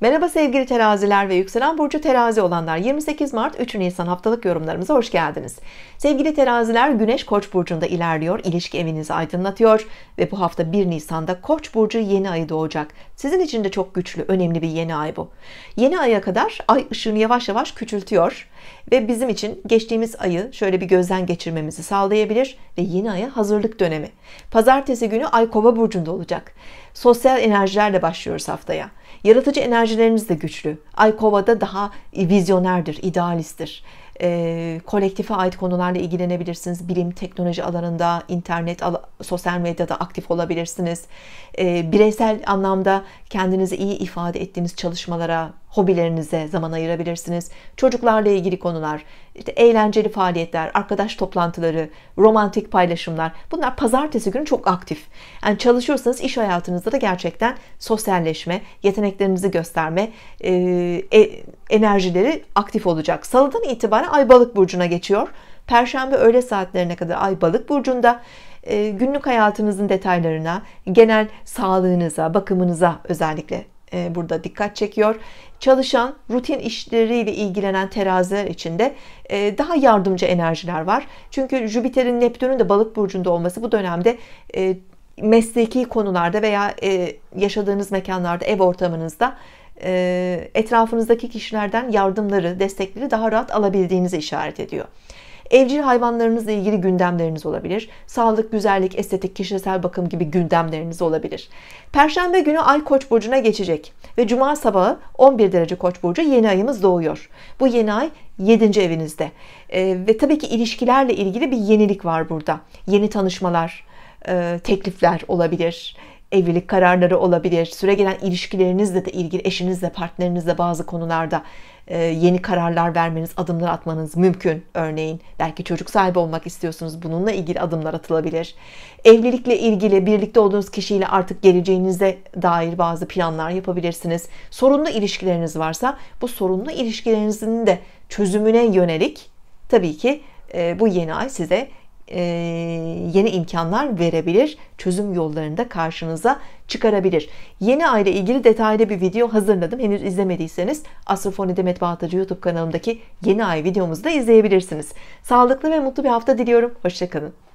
Merhaba sevgili teraziler ve yükselen burcu terazi olanlar 28 Mart 3 Nisan haftalık yorumlarımıza hoş geldiniz. Sevgili teraziler güneş koç burcunda ilerliyor, ilişki evinizi aydınlatıyor ve bu hafta 1 Nisan'da koç burcu yeni ayı doğacak. Sizin için de çok güçlü, önemli bir yeni ay bu. Yeni aya kadar ay ışığını yavaş yavaş küçültüyor ve bizim için geçtiğimiz ayı şöyle bir gözden geçirmemizi sağlayabilir ve yeni aya hazırlık dönemi. Pazartesi günü ay kova burcunda olacak. Sosyal enerjilerle başlıyoruz haftaya. Yaratıcı enerji enerjileriniz de güçlü. Ay kovada daha vizyonerdir, idealisttir. E, kolektife ait konularla ilgilenebilirsiniz. Bilim, teknoloji alanında, internet, sosyal medyada aktif olabilirsiniz. E, bireysel anlamda kendinizi iyi ifade ettiğiniz çalışmalara, hobilerinize zaman ayırabilirsiniz. Çocuklarla ilgili konular, işte eğlenceli faaliyetler, arkadaş toplantıları, romantik paylaşımlar bunlar pazartesi günü çok aktif. Yani çalışıyorsanız iş hayatınızda da gerçekten sosyalleşme, yeteneklerinizi gösterme, e, e enerjileri aktif olacak. Salıdan itibaren Ay Balık burcuna geçiyor. Perşembe öğle saatlerine kadar Ay Balık burcunda e, günlük hayatınızın detaylarına, genel sağlığınıza, bakımınıza özellikle e, burada dikkat çekiyor. Çalışan, rutin işleriyle ilgilenen teraziler içinde e, daha yardımcı enerjiler var. Çünkü Jüpiter'in Neptün'ün de balık burcunda olması bu dönemde e, mesleki konularda veya yaşadığınız mekanlarda, ev ortamınızda etrafınızdaki kişilerden yardımları, destekleri daha rahat alabildiğinizi işaret ediyor. Evcil hayvanlarınızla ilgili gündemleriniz olabilir. Sağlık, güzellik, estetik, kişisel bakım gibi gündemleriniz olabilir. Perşembe günü Ay Koç burcuna geçecek ve cuma sabahı 11 derece Koç burcu yeni ayımız doğuyor. Bu yeni ay 7. evinizde. E, ve tabii ki ilişkilerle ilgili bir yenilik var burada. Yeni tanışmalar, e, teklifler olabilir evlilik kararları olabilir. Süregelen ilişkilerinizle de ilgili eşinizle, partnerinizle bazı konularda e, yeni kararlar vermeniz, adımlar atmanız mümkün. Örneğin belki çocuk sahibi olmak istiyorsunuz. Bununla ilgili adımlar atılabilir. Evlilikle ilgili birlikte olduğunuz kişiyle artık geleceğinize dair bazı planlar yapabilirsiniz. Sorunlu ilişkileriniz varsa bu sorunlu ilişkilerinizin de çözümüne yönelik tabii ki e, bu yeni ay size e, yeni imkanlar verebilir, çözüm yollarını da karşınıza çıkarabilir. Yeni ay ile ilgili detaylı bir video hazırladım. Henüz izlemediyseniz Astrofoni'de Metbahatacı YouTube kanalımdaki yeni ay videomuzu da izleyebilirsiniz. Sağlıklı ve mutlu bir hafta diliyorum. Hoşçakalın.